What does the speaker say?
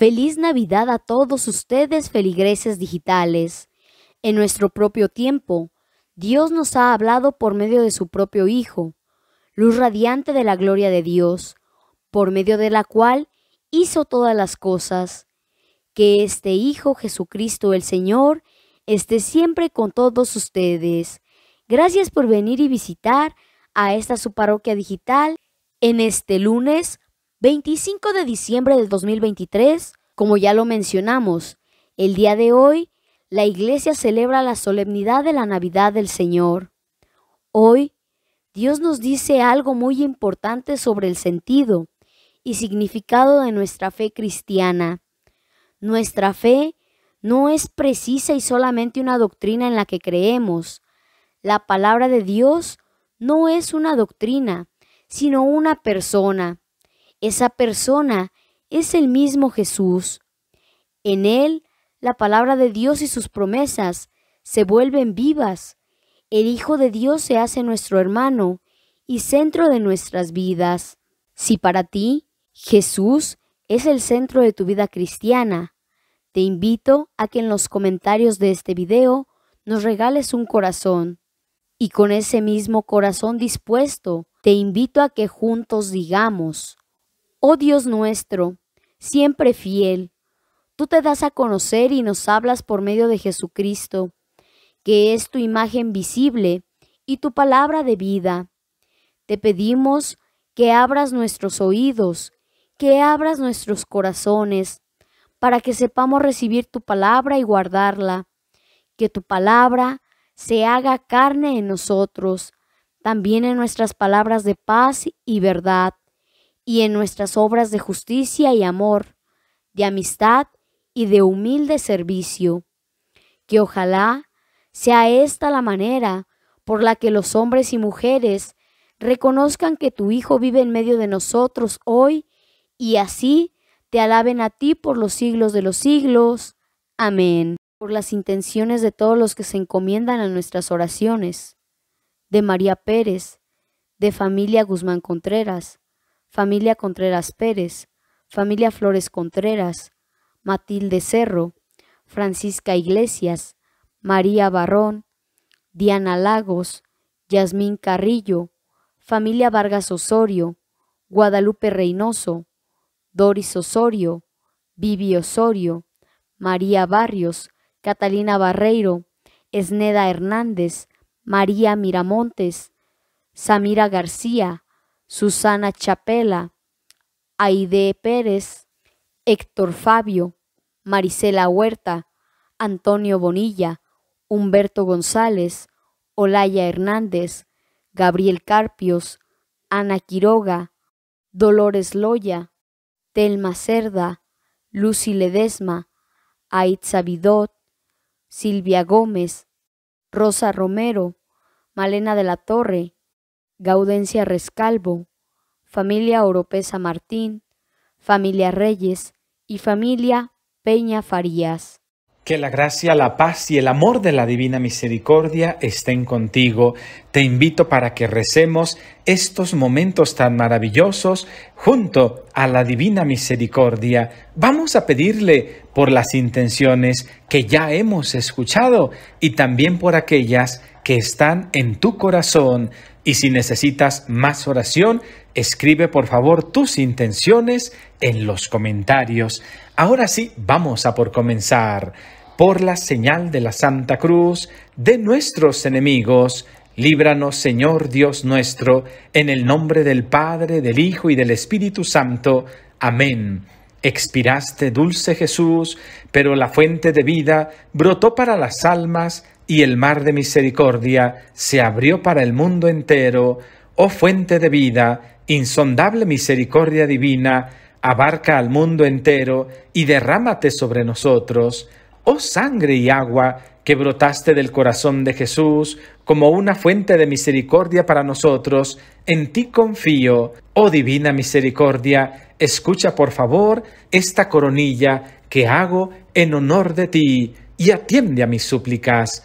Feliz Navidad a todos ustedes feligreses digitales. En nuestro propio tiempo, Dios nos ha hablado por medio de su propio Hijo, luz radiante de la gloria de Dios, por medio de la cual hizo todas las cosas. Que este Hijo Jesucristo el Señor esté siempre con todos ustedes. Gracias por venir y visitar a esta su parroquia digital en este lunes 25 de diciembre del 2023, como ya lo mencionamos, el día de hoy la iglesia celebra la solemnidad de la Navidad del Señor. Hoy Dios nos dice algo muy importante sobre el sentido y significado de nuestra fe cristiana. Nuestra fe no es precisa y solamente una doctrina en la que creemos. La palabra de Dios no es una doctrina, sino una persona. Esa persona es el mismo Jesús. En Él, la palabra de Dios y sus promesas se vuelven vivas. El Hijo de Dios se hace nuestro hermano y centro de nuestras vidas. Si para ti Jesús es el centro de tu vida cristiana, te invito a que en los comentarios de este video nos regales un corazón. Y con ese mismo corazón dispuesto, te invito a que juntos digamos, Oh Dios nuestro, siempre fiel, tú te das a conocer y nos hablas por medio de Jesucristo, que es tu imagen visible y tu palabra de vida. Te pedimos que abras nuestros oídos, que abras nuestros corazones, para que sepamos recibir tu palabra y guardarla, que tu palabra se haga carne en nosotros, también en nuestras palabras de paz y verdad y en nuestras obras de justicia y amor, de amistad y de humilde servicio, que ojalá sea esta la manera por la que los hombres y mujeres reconozcan que tu Hijo vive en medio de nosotros hoy y así te alaben a ti por los siglos de los siglos. Amén. Por las intenciones de todos los que se encomiendan a nuestras oraciones, de María Pérez, de familia Guzmán Contreras, familia Contreras Pérez, familia Flores Contreras, Matilde Cerro, Francisca Iglesias, María Barrón, Diana Lagos, Yasmín Carrillo, familia Vargas Osorio, Guadalupe Reynoso, Doris Osorio, Vivi Osorio, María Barrios, Catalina Barreiro, Esneda Hernández, María Miramontes, Samira García, Susana Chapela, Aide Pérez, Héctor Fabio, Marisela Huerta, Antonio Bonilla, Humberto González, Olaya Hernández, Gabriel Carpios, Ana Quiroga, Dolores Loya, Telma Cerda, Lucy Ledesma, Aitza Bidot, Silvia Gómez, Rosa Romero, Malena de la Torre, Gaudencia Rescalvo, familia Oropesa Martín, familia Reyes y familia Peña Farías. Que la gracia, la paz y el amor de la divina misericordia estén contigo. Te invito para que recemos estos momentos tan maravillosos junto a la divina misericordia. Vamos a pedirle por las intenciones que ya hemos escuchado y también por aquellas que están en tu corazón. Y si necesitas más oración, escribe por favor tus intenciones en los comentarios. Ahora sí, vamos a por comenzar. Por la señal de la Santa Cruz, de nuestros enemigos, líbranos Señor Dios nuestro, en el nombre del Padre, del Hijo y del Espíritu Santo. Amén. Expiraste, dulce Jesús, pero la fuente de vida brotó para las almas y el mar de misericordia se abrió para el mundo entero. Oh fuente de vida, insondable misericordia divina, abarca al mundo entero y derrámate sobre nosotros. Oh sangre y agua que brotaste del corazón de Jesús como una fuente de misericordia para nosotros, en ti confío. Oh divina misericordia, escucha por favor esta coronilla que hago en honor de ti y atiende a mis súplicas.